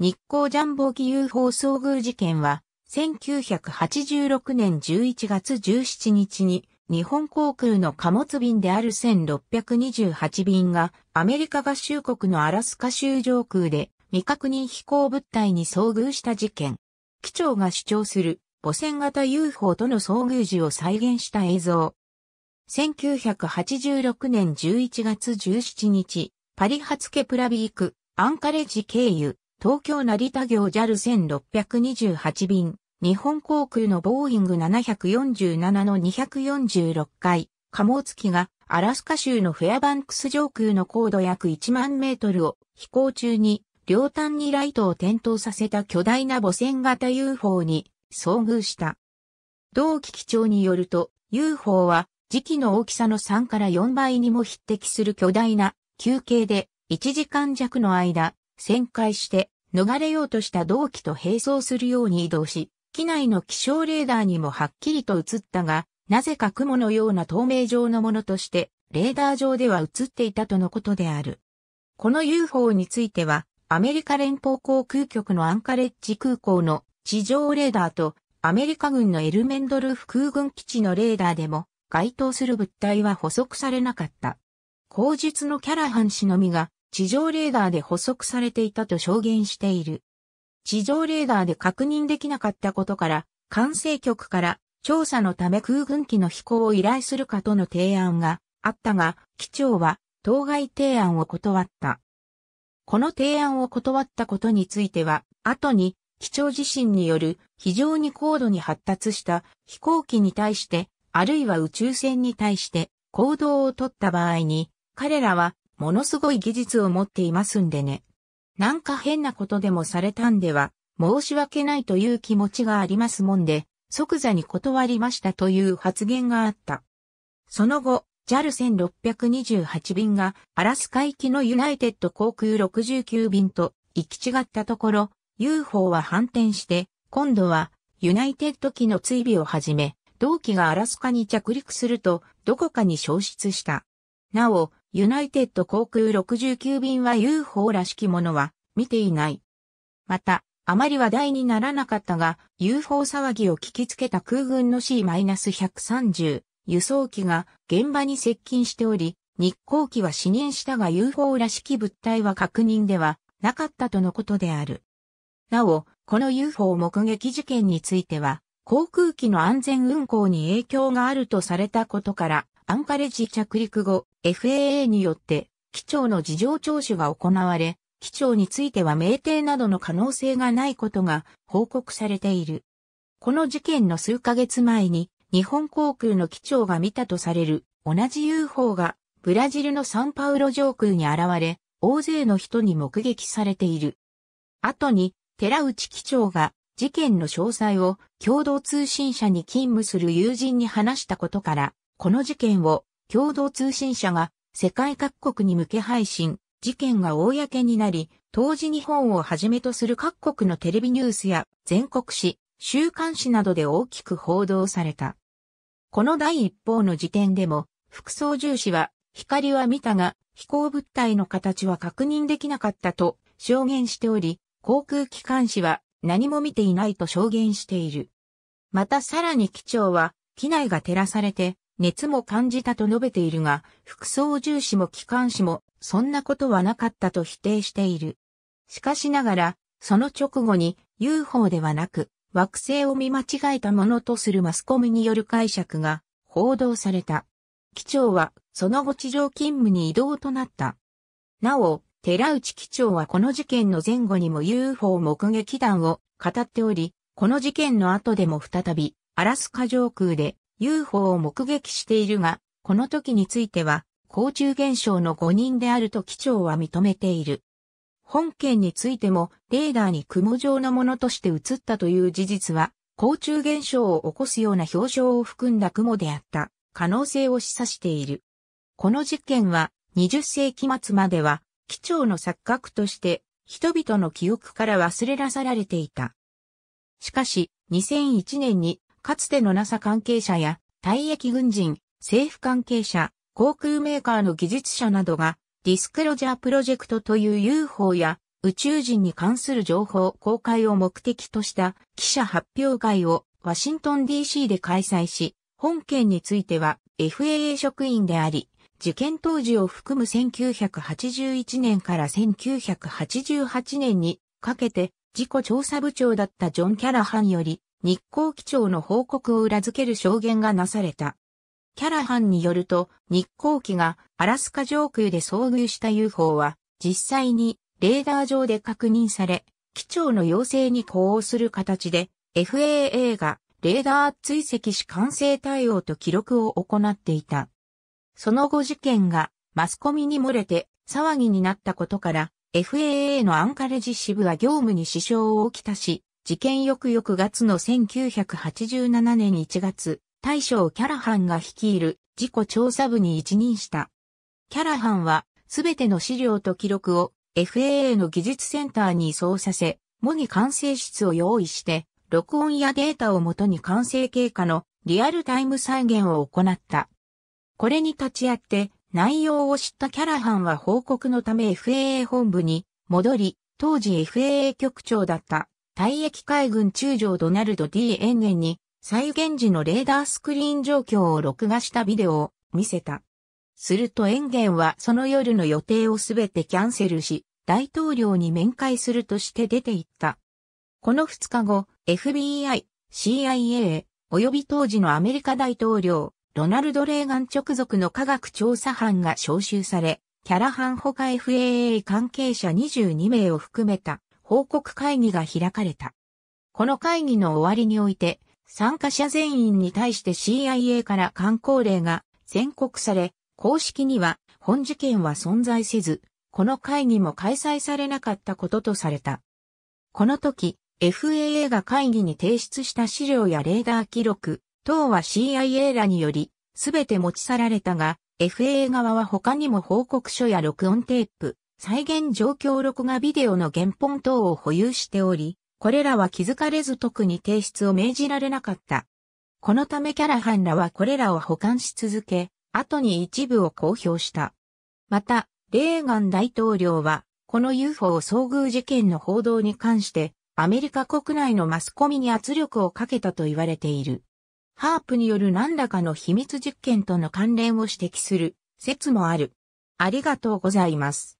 日光ジャンボ機 UFO 遭遇事件は、1986年11月17日に、日本航空の貨物便である1628便が、アメリカ合衆国のアラスカ州上空で、未確認飛行物体に遭遇した事件。機長が主張する、母船型 UFO との遭遇時を再現した映像。1986年11月17日、パリハツケプラビーク、アンカレッジ経由、東京成田行 JAL 1628便、日本航空のボーイング747の246回、貨物機がアラスカ州のフェアバンクス上空の高度約1万メートルを飛行中に両端にライトを点灯させた巨大な母船型 UFO に遭遇した。同期機長によると UFO は時期の大きさの3から4倍にも匹敵する巨大な球形で1時間弱の間旋回して逃れようとした同期と並走するように移動し、機内の気象レーダーにもはっきりと映ったが、なぜか雲のような透明状のものとして、レーダー上では映っていたとのことである。この UFO については、アメリカ連邦航空局のアンカレッジ空港の地上レーダーと、アメリカ軍のエルメンドルフ空軍基地のレーダーでも、該当する物体は捕捉されなかった。口述のキャラハン氏のみが地上レーダーで捕捉されていたと証言している。地上レーダーで確認できなかったことから、管制局から調査のため空軍機の飛行を依頼するかとの提案があったが、機長は当該提案を断った。この提案を断ったことについては、後に機長自身による非常に高度に発達した飛行機に対して、あるいは宇宙船に対して行動をとった場合に、彼らはものすごい技術を持っていますんでね。なんか変なことでもされたんでは、申し訳ないという気持ちがありますもんで、即座に断りましたという発言があった。その後、JAL 1628便がアラスカ行きのユナイテッド航空69便と行き違ったところ、UFO は反転して、今度はユナイテッド機の追尾をはじめ、同機がアラスカに着陸すると、どこかに消失した。なお、ユナイテッド航空69便は UFO らしきものは見ていない。また、あまり話題にならなかったが、UFO 騒ぎを聞きつけた空軍の C-130 輸送機が現場に接近しており、日航機は死認したが UFO らしき物体は確認ではなかったとのことである。なお、この UFO 目撃事件については、航空機の安全運航に影響があるとされたことから、アンカレジ着陸後、FAA によって、機長の事情聴取が行われ、機長については命定などの可能性がないことが報告されている。この事件の数ヶ月前に、日本航空の機長が見たとされる同じ UFO がブラジルのサンパウロ上空に現れ、大勢の人に目撃されている。後に、寺内機長が事件の詳細を共同通信社に勤務する友人に話したことから、この事件を共同通信社が世界各国に向け配信、事件が公になり、当時日本をはじめとする各国のテレビニュースや全国紙、週刊誌などで大きく報道された。この第一報の時点でも、副操縦士は、光は見たが、飛行物体の形は確認できなかったと証言しており、航空機関士は何も見ていないと証言している。またさらに機長は、機内が照らされて、熱も感じたと述べているが、副操縦士も機関士も、そんなことはなかったと否定している。しかしながら、その直後に UFO ではなく、惑星を見間違えたものとするマスコミによる解釈が報道された。機長は、その後地上勤務に移動となった。なお、寺内機長はこの事件の前後にも UFO 目撃談を語っており、この事件の後でも再び、アラスカ上空で UFO を目撃しているが、この時については、甲虫現象の誤認であると機長は認めている。本件についても、レーダーに雲状のものとして映ったという事実は、甲虫現象を起こすような表情を含んだ雲であった可能性を示唆している。この実験は、20世紀末までは、機長の錯覚として、人々の記憶から忘れらさられていた。しかし、2001年にかつての NASA 関係者や、退役軍人、政府関係者、航空メーカーの技術者などが、ディスクロジャープロジェクトという UFO や宇宙人に関する情報公開を目的とした記者発表会をワシントン DC で開催し、本件については FAA 職員であり、事件当時を含む1981年から1988年にかけて事故調査部長だったジョン・キャラハンより日光機長の報告を裏付ける証言がなされた。キャラハンによると、日光機がアラスカ上空で遭遇した UFO は、実際にレーダー上で確認され、機長の要請に呼応する形で、FAA がレーダー追跡し完成対応と記録を行っていた。その後事件がマスコミに漏れて騒ぎになったことから、FAA のアンカレジ支部は業務に支障をきたし、事件翌々月の1987年1月、大将キャラハンが率いる事故調査部に一任した。キャラハンは、すべての資料と記録を FAA の技術センターに移送させ、模擬完成室を用意して、録音やデータをもとに完成経過のリアルタイム再現を行った。これに立ち会って、内容を知ったキャラハンは報告のため FAA 本部に戻り、当時 FAA 局長だった退役海軍中将ドナルド d ゲンに再現時のレーダースクリーン状況を録画したビデオを見せた。するとエンゲンはその夜の予定をすべてキャンセルし、大統領に面会するとして出て行った。この2日後、FBI、CIA、及び当時のアメリカ大統領、ロナルド・レーガン直属の科学調査班が招集され、キャラハン他 FAA 関係者22名を含めた報告会議が開かれた。この会議の終わりにおいて、参加者全員に対して CIA から観光令が宣告され、公式には本事件は存在せず、この会議も開催されなかったこととされた。この時、FAA が会議に提出した資料やレーダー記録等は CIA らにより、すべて持ち去られたが、FAA 側は他にも報告書や録音テープ、再現状況録画ビデオの原本等を保有しており、これらは気づかれず特に提出を命じられなかった。このためキャラハンらはこれらを保管し続け、後に一部を公表した。また、レーガン大統領は、この UFO 遭遇事件の報道に関して、アメリカ国内のマスコミに圧力をかけたと言われている。ハープによる何らかの秘密実験との関連を指摘する説もある。ありがとうございます。